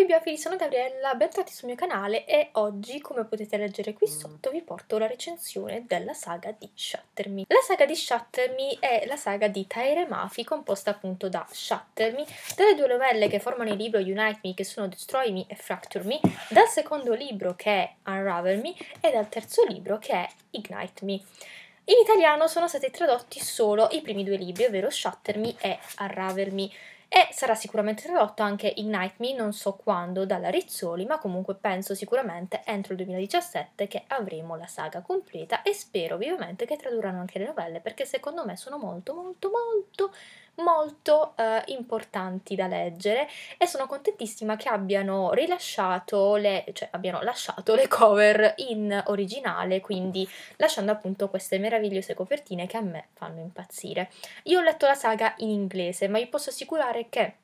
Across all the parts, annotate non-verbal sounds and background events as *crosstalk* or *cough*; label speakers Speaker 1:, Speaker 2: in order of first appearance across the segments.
Speaker 1: bibliofili, sono Gabriella, bentornati sul mio canale e oggi, come potete leggere qui sotto, vi porto la recensione della saga di Shatter Me. La saga di Shatter Me è la saga di Taire Mafi, composta appunto da Shatter Me, dalle due novelle che formano il libro Unite Me, che sono Destroy Me e Fracture Me, dal secondo libro che è Unravel Me e dal terzo libro che è Ignite Me. In italiano sono stati tradotti solo i primi due libri, ovvero Shatter Me e Unravel Me e sarà sicuramente tradotto anche Ignite Me, non so quando, dalla Rizzoli, ma comunque penso sicuramente entro il 2017 che avremo la saga completa e spero vivamente che tradurranno anche le novelle perché secondo me sono molto molto molto molto eh, importanti da leggere e sono contentissima che abbiano rilasciato le, cioè abbiano lasciato le cover in originale, quindi lasciando appunto queste meravigliose copertine che a me fanno impazzire. Io ho letto la saga in inglese, ma vi posso assicurare che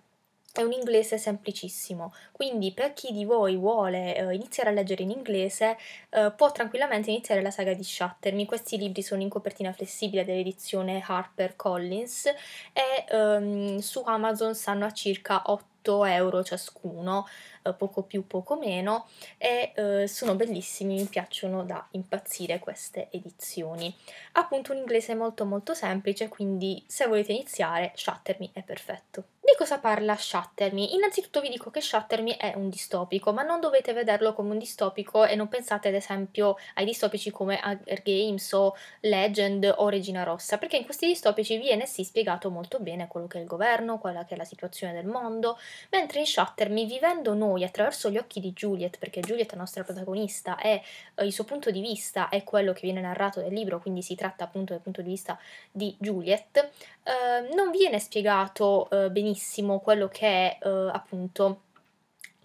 Speaker 1: è un inglese semplicissimo, quindi per chi di voi vuole eh, iniziare a leggere in inglese eh, può tranquillamente iniziare la saga di Shatter. Questi libri sono in copertina flessibile dell'edizione Harper Collins e ehm, su Amazon stanno a circa 8 euro ciascuno, eh, poco più poco meno e eh, sono bellissimi, mi piacciono da impazzire queste edizioni. Appunto un inglese molto molto semplice, quindi se volete iniziare Shatter è perfetto. Di cosa parla Shatter Innanzitutto vi dico che Shatter è un distopico, ma non dovete vederlo come un distopico e non pensate ad esempio ai distopici come Air Games o Legend o Regina Rossa, perché in questi distopici viene sì spiegato molto bene quello che è il governo, quella che è la situazione del mondo, mentre in Shatter vivendo noi noi attraverso gli occhi di Juliet, perché Juliet, è la nostra protagonista, è, eh, il suo punto di vista è quello che viene narrato nel libro, quindi si tratta appunto del punto di vista di Juliet, eh, non viene spiegato eh, benissimo quello che è eh, appunto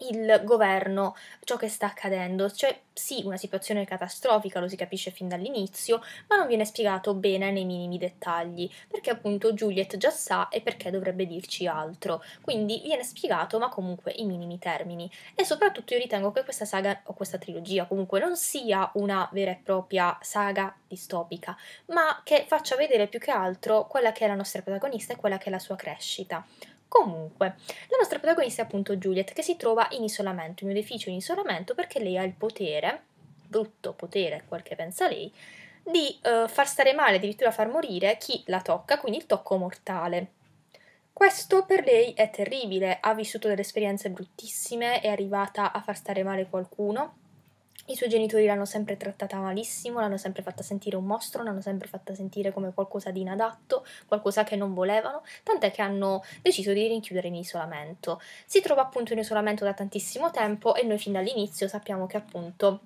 Speaker 1: il governo ciò che sta accadendo. Cioè, sì, una situazione catastrofica, lo si capisce fin dall'inizio, ma non viene spiegato bene nei minimi dettagli, perché appunto Juliet già sa e perché dovrebbe dirci altro. Quindi viene spiegato, ma comunque in minimi termini. E soprattutto io ritengo che questa saga o questa trilogia comunque non sia una vera e propria saga distopica, ma che faccia vedere più che altro quella che è la nostra protagonista e quella che è la sua crescita. Comunque, la nostra protagonista è appunto Juliet che si trova in isolamento, in un edificio in isolamento perché lei ha il potere, brutto potere, quel che pensa lei, di eh, far stare male, addirittura far morire chi la tocca, quindi il tocco mortale. Questo per lei è terribile, ha vissuto delle esperienze bruttissime, è arrivata a far stare male qualcuno, i suoi genitori l'hanno sempre trattata malissimo, l'hanno sempre fatta sentire un mostro, l'hanno sempre fatta sentire come qualcosa di inadatto, qualcosa che non volevano, tant'è che hanno deciso di rinchiudere in isolamento. Si trova appunto in isolamento da tantissimo tempo e noi fin dall'inizio sappiamo che appunto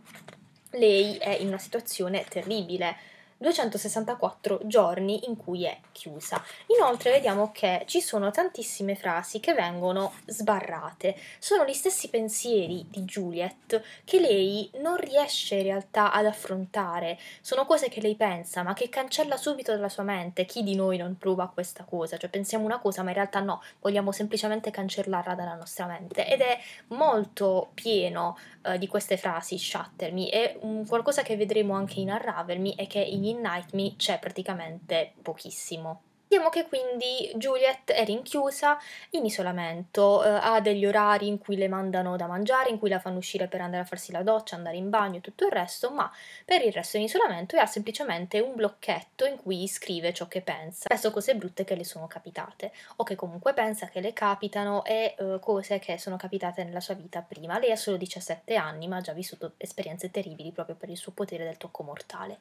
Speaker 1: lei è in una situazione terribile 264 giorni in cui è chiusa. Inoltre vediamo che ci sono tantissime frasi che vengono sbarrate. Sono gli stessi pensieri di Juliet che lei non riesce in realtà ad affrontare. Sono cose che lei pensa ma che cancella subito dalla sua mente. Chi di noi non prova questa cosa? Cioè pensiamo una cosa ma in realtà no, vogliamo semplicemente cancellarla dalla nostra mente. Ed è molto pieno eh, di queste frasi, Shattermi. È un mm, qualcosa che vedremo anche in Unravelmi è che in Midnight Me c'è praticamente pochissimo. Vediamo che quindi Juliet è rinchiusa in isolamento, eh, ha degli orari in cui le mandano da mangiare, in cui la fanno uscire per andare a farsi la doccia, andare in bagno e tutto il resto, ma per il resto è in isolamento e ha semplicemente un blocchetto in cui scrive ciò che pensa, spesso cose brutte che le sono capitate o che comunque pensa che le capitano e eh, cose che sono capitate nella sua vita prima. Lei ha solo 17 anni ma ha già vissuto esperienze terribili proprio per il suo potere del tocco mortale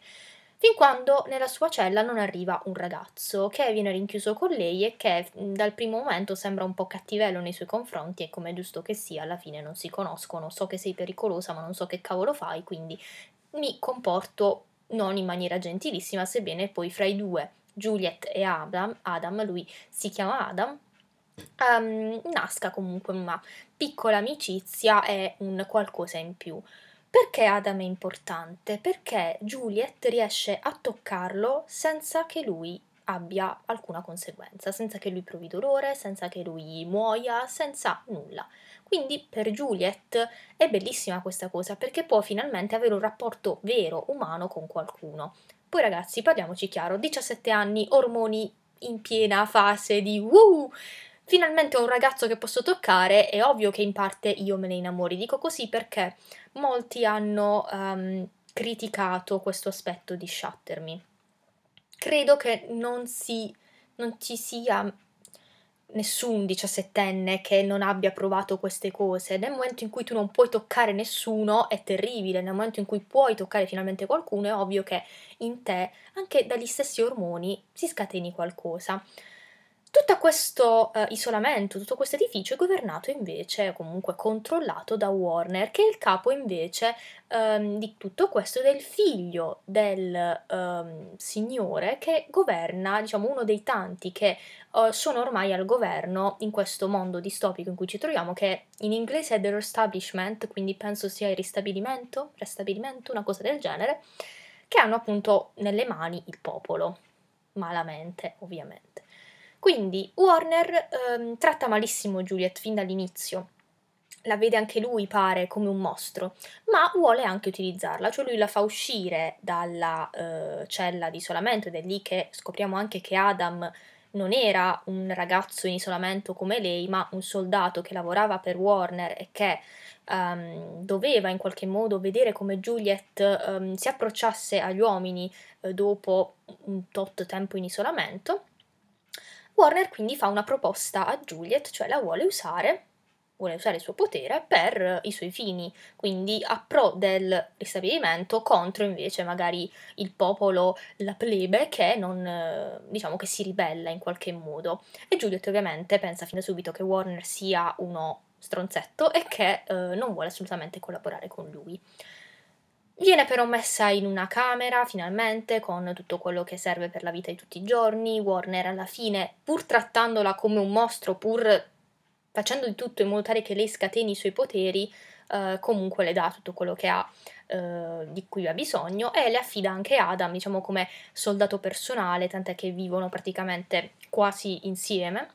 Speaker 1: fin quando nella sua cella non arriva un ragazzo che viene rinchiuso con lei e che mm, dal primo momento sembra un po' cattivello nei suoi confronti e come è giusto che sia, alla fine non si conoscono, so che sei pericolosa ma non so che cavolo fai, quindi mi comporto non in maniera gentilissima, sebbene poi fra i due, Juliet e Adam, Adam lui si chiama Adam, um, nasca comunque una piccola amicizia e un qualcosa in più. Perché Adam è importante? Perché Juliet riesce a toccarlo senza che lui abbia alcuna conseguenza, senza che lui provi dolore, senza che lui muoia, senza nulla. Quindi per Juliet è bellissima questa cosa perché può finalmente avere un rapporto vero, umano con qualcuno. Poi ragazzi, parliamoci chiaro, 17 anni, ormoni in piena fase di wow! Finalmente ho un ragazzo che posso toccare, è ovvio che in parte io me ne innamori, dico così perché molti hanno um, criticato questo aspetto di Shatter Me. Credo che non, si, non ci sia nessun diciassettenne che non abbia provato queste cose. Nel momento in cui tu non puoi toccare nessuno è terribile, nel momento in cui puoi toccare finalmente qualcuno è ovvio che in te, anche dagli stessi ormoni, si scateni qualcosa. Tutto questo eh, isolamento, tutto questo edificio è governato invece, comunque controllato da Warner, che è il capo invece ehm, di tutto questo del figlio del ehm, signore che governa, diciamo, uno dei tanti che eh, sono ormai al governo in questo mondo distopico in cui ci troviamo, che in inglese è The Restablishment, quindi penso sia il ristabilimento, restabilimento, una cosa del genere, che hanno appunto nelle mani il popolo, malamente ovviamente. Quindi Warner ehm, tratta malissimo Juliet fin dall'inizio. La vede anche lui, pare, come un mostro, ma vuole anche utilizzarla, cioè lui la fa uscire dalla eh, cella di isolamento ed è lì che scopriamo anche che Adam non era un ragazzo in isolamento come lei, ma un soldato che lavorava per Warner e che um, doveva in qualche modo vedere come Juliet um, si approcciasse agli uomini eh, dopo un tot tempo in isolamento. Warner quindi fa una proposta a Juliet, cioè la vuole usare, vuole usare il suo potere per eh, i suoi fini, quindi a pro del ristabilimento, contro invece magari il popolo, la plebe che non, eh, diciamo che si ribella in qualche modo. E Juliet ovviamente pensa fin da subito che Warner sia uno stronzetto e che eh, non vuole assolutamente collaborare con lui. Viene però messa in una camera, finalmente, con tutto quello che serve per la vita di tutti i giorni. Warner alla fine, pur trattandola come un mostro, pur facendo di tutto in modo tale che lei scateni i suoi poteri, eh, comunque le dà tutto quello che ha, eh, di cui ha bisogno, e le affida anche Adam, diciamo, come soldato personale, tant'è che vivono praticamente quasi insieme.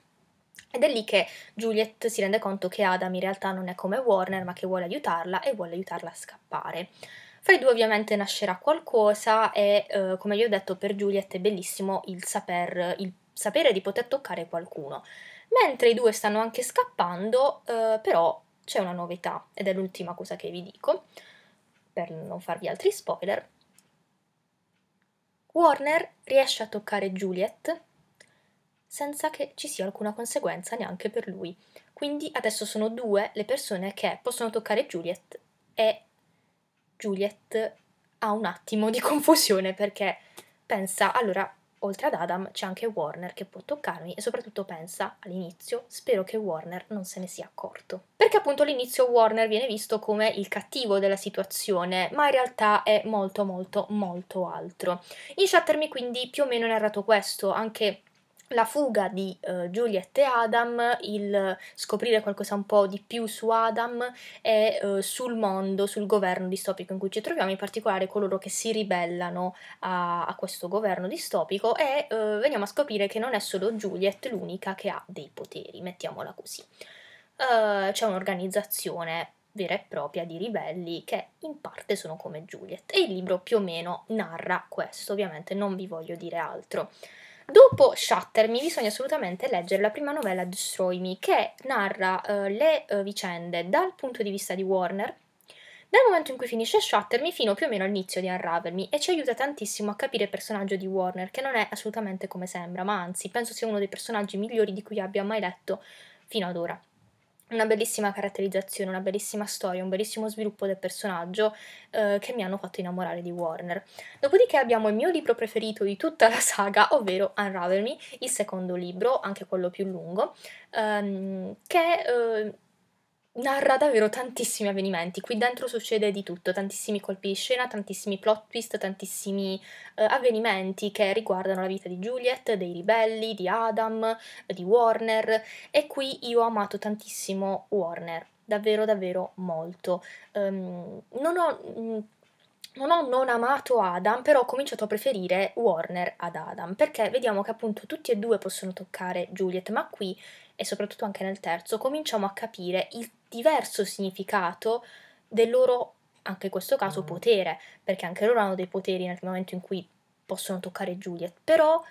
Speaker 1: Ed è lì che Juliet si rende conto che Adam in realtà non è come Warner, ma che vuole aiutarla e vuole aiutarla a scappare. Fra i due ovviamente nascerà qualcosa e eh, come vi ho detto per Juliet è bellissimo il, saper, il sapere di poter toccare qualcuno. Mentre i due stanno anche scappando, eh, però c'è una novità ed è l'ultima cosa che vi dico per non farvi altri spoiler. Warner riesce a toccare Juliet senza che ci sia alcuna conseguenza neanche per lui. Quindi adesso sono due le persone che possono toccare Juliet e Juliet ha un attimo di confusione perché pensa, allora, oltre ad Adam c'è anche Warner che può toccarmi e soprattutto pensa all'inizio, spero che Warner non se ne sia accorto. Perché appunto all'inizio Warner viene visto come il cattivo della situazione, ma in realtà è molto molto molto altro. In Shatter quindi più o meno è narrato questo, anche la fuga di uh, Juliet e Adam, il scoprire qualcosa un po' di più su Adam e uh, sul mondo, sul governo distopico in cui ci troviamo, in particolare coloro che si ribellano a, a questo governo distopico e uh, veniamo a scoprire che non è solo Juliet l'unica che ha dei poteri, mettiamola così. Eh, c'è un'organizzazione vera e propria di ribelli che in parte sono come Juliet e il libro più o meno narra questo, ovviamente non vi voglio dire altro. Dopo Shatter bisogna assolutamente leggere la prima novella Destroy Me, che narra eh, le eh, vicende dal punto di vista di Warner, dal momento in cui finisce Shatter fino più o meno all'inizio di Unravelmi e ci aiuta tantissimo a capire il personaggio di Warner, che non è assolutamente come sembra, ma anzi penso sia uno dei personaggi migliori di cui abbia mai letto fino ad ora una bellissima caratterizzazione, una bellissima storia, un bellissimo sviluppo del personaggio eh, che mi hanno fatto innamorare di Warner. Dopodiché abbiamo il mio libro preferito di tutta la saga, ovvero Unravel Me, il secondo libro, anche quello più lungo, ehm, che eh, narra davvero tantissimi avvenimenti. Qui dentro succede di tutto, tantissimi colpi di scena, tantissimi plot twist, tantissimi eh, avvenimenti che riguardano la vita di Juliet, dei ribelli, di Adam, di Warner e qui io ho amato tantissimo Warner, davvero davvero molto. Um, non ho mm, non ho non amato Adam, però ho cominciato a preferire Warner ad Adam, perché vediamo che appunto tutti e due possono toccare Juliet, ma qui e soprattutto anche nel terzo cominciamo a capire il diverso significato del loro, anche in questo caso, mm. potere, perché anche loro hanno dei poteri nel momento in cui possono toccare Juliet, però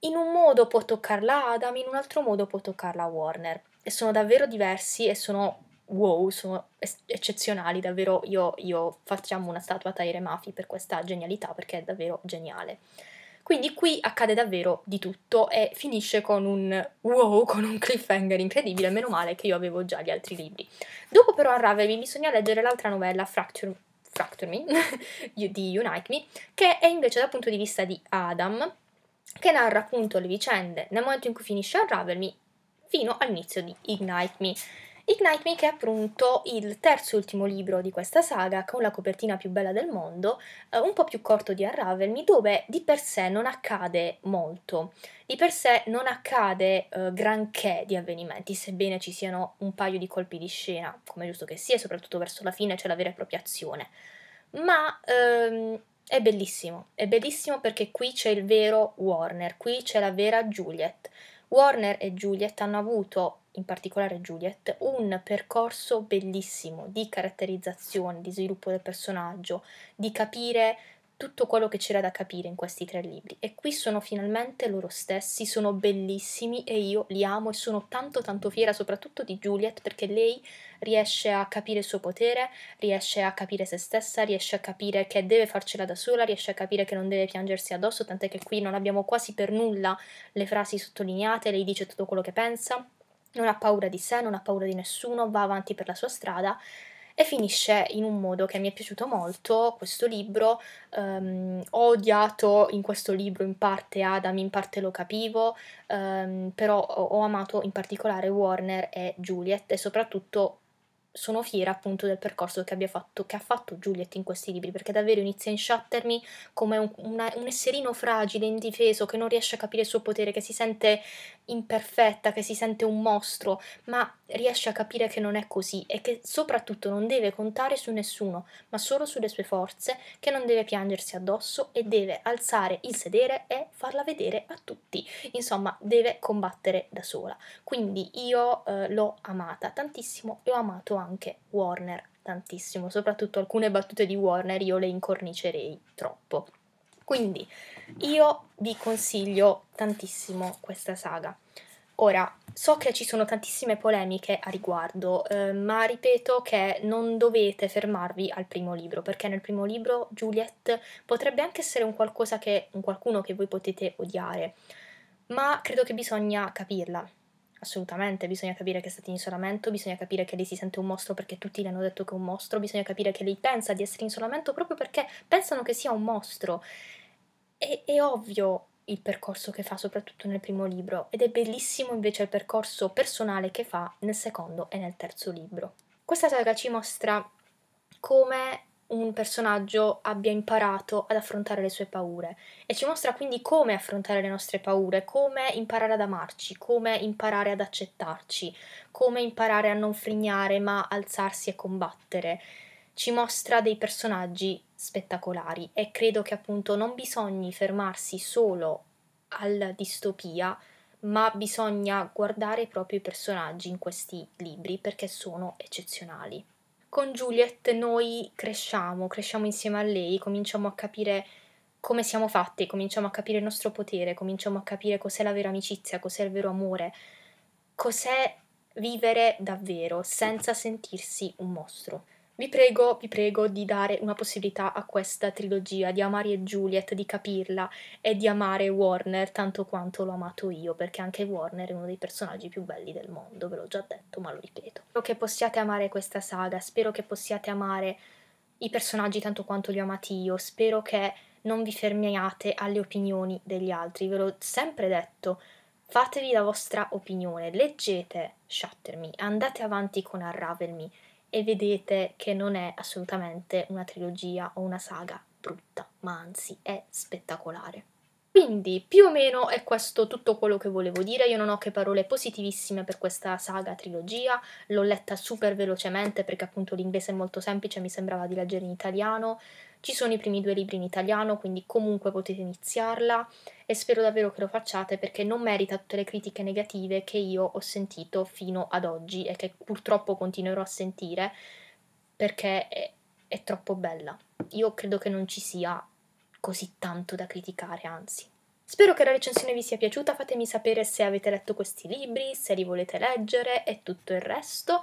Speaker 1: in un modo può toccarla Adam, in un altro modo può toccarla Warner. E sono davvero diversi e sono wow, sono eccezionali, davvero io, io facciamo una statua a Taire Mafi per questa genialità perché è davvero geniale. Quindi qui accade davvero di tutto e finisce con un wow, *laughs* con un cliffhanger incredibile, meno male che io avevo già gli altri libri. Dopo però Unravel bisogna leggere l'altra novella, Fracture, Fracture Me, *laughs* di Unite Me, che è invece dal punto di vista di Adam, che narra appunto le vicende nel momento in cui finisce Unravel Me fino all'inizio di Ignite Me. Ignite Me che è appunto il terzo e ultimo libro di questa saga con la copertina più bella del mondo, eh, un po' più corto di Unravel dove di per sé non accade molto, di per sé non accade eh, granché di avvenimenti sebbene ci siano un paio di colpi di scena, come giusto che sia, soprattutto verso la fine c'è la vera e propria azione, ma ehm, è bellissimo, è bellissimo perché qui c'è il vero Warner, qui c'è la vera Juliet, Warner e Juliet hanno avuto, in particolare Juliet, un percorso bellissimo di caratterizzazione, di sviluppo del personaggio, di capire tutto quello che c'era da capire in questi tre libri e qui sono finalmente loro stessi, sono bellissimi e io li amo e sono tanto tanto fiera soprattutto di Juliet perché lei riesce a capire il suo potere, riesce a capire se stessa, riesce a capire che deve farcela da sola, riesce a capire che non deve piangersi addosso, tant'è che qui non abbiamo quasi per nulla le frasi sottolineate, lei dice tutto quello che pensa, non ha paura di sé, non ha paura di nessuno, va avanti per la sua strada e finisce in un modo che mi è piaciuto molto questo libro um, ho odiato in questo libro in parte Adam in parte lo capivo um, però ho amato in particolare Warner e Juliet e soprattutto sono fiera appunto del percorso che, abbia fatto, che, ha fatto Juliet in questi libri, perché davvero inizia a insciattermi come un, una, un, esserino fragile, indifeso, che non riesce a capire il suo potere, che si sente imperfetta, che si sente un mostro, ma riesce a capire che non è così e che soprattutto non deve contare su nessuno, ma solo sulle sue forze, che non deve piangersi addosso e deve alzare il sedere e farla vedere a tutti. Insomma, deve combattere da sola. Quindi io eh, l'ho amata tantissimo e ho amato anche Warner tantissimo, soprattutto alcune battute di Warner io le incornicerei troppo. Quindi io vi consiglio tantissimo questa saga. Ora, So che ci sono tantissime polemiche a riguardo, eh, ma ripeto che non dovete fermarvi al primo libro, perché nel primo libro Juliet potrebbe anche essere un, qualcosa che, un qualcuno che voi potete odiare, ma credo che bisogna capirla. Assolutamente, bisogna capire che è stata in isolamento, bisogna capire che lei si sente un mostro perché tutti le hanno detto che è un mostro, bisogna capire che lei pensa di essere in isolamento proprio perché pensano che sia un mostro. E, è ovvio, il percorso che fa soprattutto nel primo libro ed è bellissimo invece il percorso personale che fa nel secondo e nel terzo libro. Questa saga ci mostra come un personaggio abbia imparato ad affrontare le sue paure e ci mostra quindi come affrontare le nostre paure, come imparare ad amarci, come imparare ad accettarci, come imparare a non frignare ma alzarsi e combattere ci mostra dei personaggi spettacolari e credo che appunto non bisogni fermarsi solo alla distopia, ma bisogna guardare proprio i personaggi in questi libri perché sono eccezionali. Con Juliet noi cresciamo, cresciamo insieme a lei, cominciamo a capire come siamo fatti, cominciamo a capire il nostro potere, cominciamo a capire cos'è la vera amicizia, cos'è il vero amore, cos'è vivere davvero senza sentirsi un mostro. Vi prego, vi prego di dare una possibilità a questa trilogia, di amare Juliet, di capirla e di amare Warner tanto quanto l'ho amato io, perché anche Warner è uno dei personaggi più belli del mondo, ve l'ho già detto, ma lo ripeto. Spero che possiate amare questa saga, spero che possiate amare i personaggi tanto quanto li ho amati io, spero che non vi fermiate alle opinioni degli altri, ve l'ho sempre detto, fatevi la vostra opinione, leggete Shatter Me, andate avanti con Unravel Me, e vedete che non è assolutamente una trilogia o una saga brutta, ma anzi è spettacolare. Quindi più o meno è questo tutto quello che volevo dire, io non ho che parole positivissime per questa saga trilogia, l'ho letta super velocemente perché appunto l'inglese è molto semplice, mi sembrava di leggere in italiano, ci sono i primi due libri in italiano, quindi comunque potete iniziarla e spero davvero che lo facciate perché non merita tutte le critiche negative che io ho sentito fino ad oggi e che purtroppo continuerò a sentire perché è, è troppo bella. Io credo che non ci sia così tanto da criticare, anzi. Spero che la recensione vi sia piaciuta, fatemi sapere se avete letto questi libri, se li volete leggere e tutto il resto.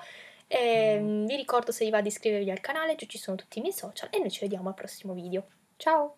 Speaker 1: E, ehm, mm. vi ricordo se vi va di iscrivervi al canale, giù cioè ci sono tutti i miei social e noi ci vediamo al prossimo video. Ciao!